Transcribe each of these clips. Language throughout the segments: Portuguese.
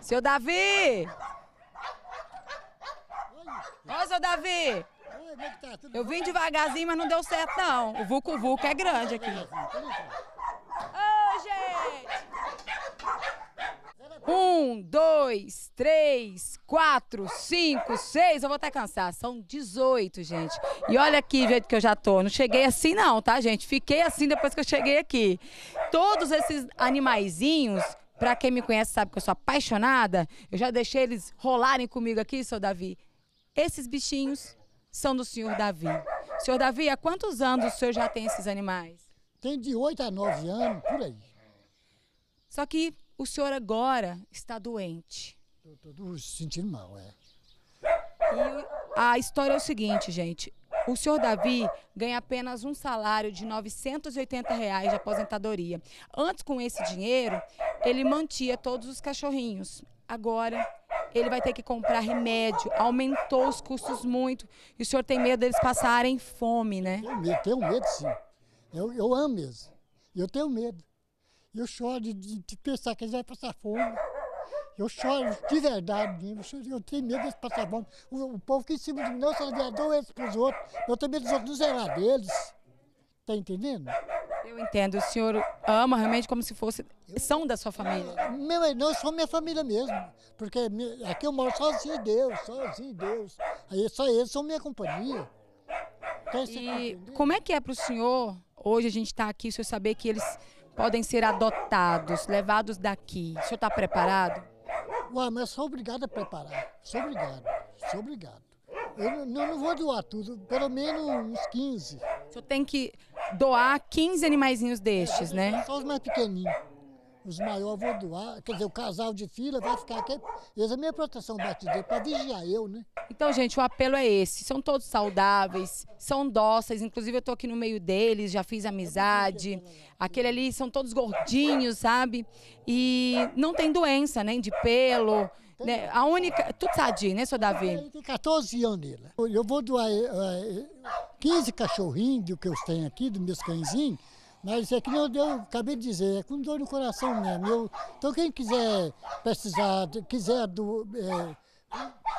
Seu Davi! Ô, seu Davi! Eu vim devagarzinho, mas não deu certo, não. O Vucu Vucu é grande aqui. Oi, gente! Um, dois, três, quatro, cinco, seis. Eu vou até cansar. São 18, gente. E olha aqui o jeito que eu já tô. Não cheguei assim, não, tá, gente? Fiquei assim depois que eu cheguei aqui. Todos esses animaizinhos Pra quem me conhece sabe que eu sou apaixonada. Eu já deixei eles rolarem comigo aqui, seu Davi. Esses bichinhos são do senhor Davi. Senhor Davi, há quantos anos o senhor já tem esses animais? Tem de 8 a 9 anos, por aí. Só que o senhor agora está doente. Estou estou sentindo mal, é. E a história é o seguinte, gente. O senhor Davi ganha apenas um salário de R$ 980 reais de aposentadoria. Antes, com esse dinheiro, ele mantia todos os cachorrinhos. Agora ele vai ter que comprar remédio, aumentou os custos muito. E o senhor tem medo deles passarem fome, né? Tenho medo, tenho medo sim. Eu, eu amo mesmo. Eu tenho medo. Eu choro de, de pensar que eles vão passar fome. Eu choro de verdade Eu, eu tenho medo deles passar fome. O, o povo que em cima de mim não, só eles para os outros. Eu tenho medo dos outros não zerar deles. Tá entendendo? Eu entendo, o senhor ama realmente como se fosse, são da sua família. Meu, não, são minha família mesmo, porque aqui eu moro sozinho Deus, sozinho Deus. Aí só eles são minha companhia. Então, assim, e como é que é para o senhor, hoje a gente está aqui, o senhor saber que eles podem ser adotados, levados daqui? O senhor está preparado? Ué, mas eu sou obrigado a preparar, sou obrigado, sou obrigado. Eu não, não vou doar tudo, pelo menos uns 15. O senhor tem que doar 15 animaizinhos destes, né? Só os mais pequeninhos os maiores vão doar. Quer dizer, o casal de fila vai ficar aqui. Essa é a minha proteção batideira, para vigiar eu, né? Então, gente, o apelo é esse. São todos saudáveis, são dóceis. Inclusive, eu estou aqui no meio deles, já fiz amizade. Aquele ali são todos gordinhos, sabe? E não tem doença, nem né? de pelo. Né? A única. Tudo sadio, né, seu Davi? Tem 14 anos nela. Eu vou doar 15 eh, eh, cachorrinhos que eu tenho aqui, dos meus cãezinhos. Mas é que eu, eu acabei de dizer, é com dor no coração mesmo. Eu, então quem quiser precisar, quiser do, é,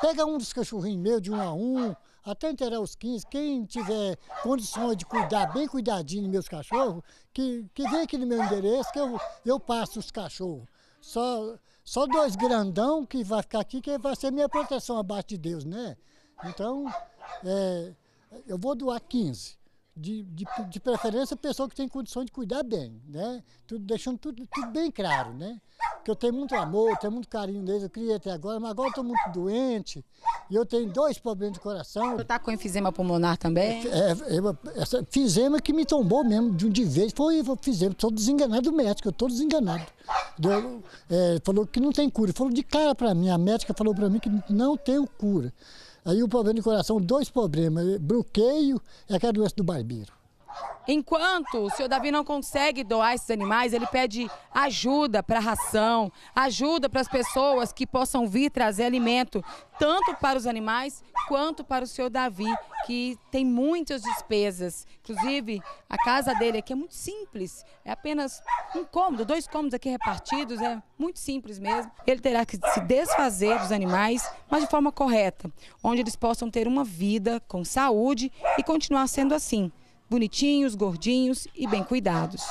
pega um dos cachorrinhos meus de um a um, até inteirar os 15. Quem tiver condições de cuidar bem cuidadinho dos meus cachorros, que, que vem aqui no meu endereço que eu, eu passo os cachorros. Só, só dois grandão que vai ficar aqui, que vai ser minha proteção abaixo de Deus, né? Então, é, eu vou doar 15 de, de, de, preferência pessoa que tem condições de cuidar bem, né? Tudo, deixando tudo, tudo bem claro, né? Que eu tenho muito amor, tenho muito carinho desde eu criei até agora, mas agora eu estou muito doente e eu tenho dois problemas de coração. Você está com enfisema pulmonar também? É, é, é essa fizema que me tombou mesmo de de vez, foi, foi fizema, estou desenganado do médico, eu estou desenganado. Deu, é, falou que não tem cura, falou de cara para mim, a médica falou para mim que não tem cura. Aí o problema de coração, dois problemas, bloqueio é aquela doença do barbeiro. Enquanto o senhor Davi não consegue doar esses animais, ele pede ajuda para ração, ajuda para as pessoas que possam vir trazer alimento, tanto para os animais quanto para o senhor Davi que tem muitas despesas. Inclusive, a casa dele aqui é muito simples. É apenas um cômodo, dois cômodos aqui repartidos, é muito simples mesmo. Ele terá que se desfazer dos animais, mas de forma correta, onde eles possam ter uma vida com saúde e continuar sendo assim, bonitinhos, gordinhos e bem cuidados.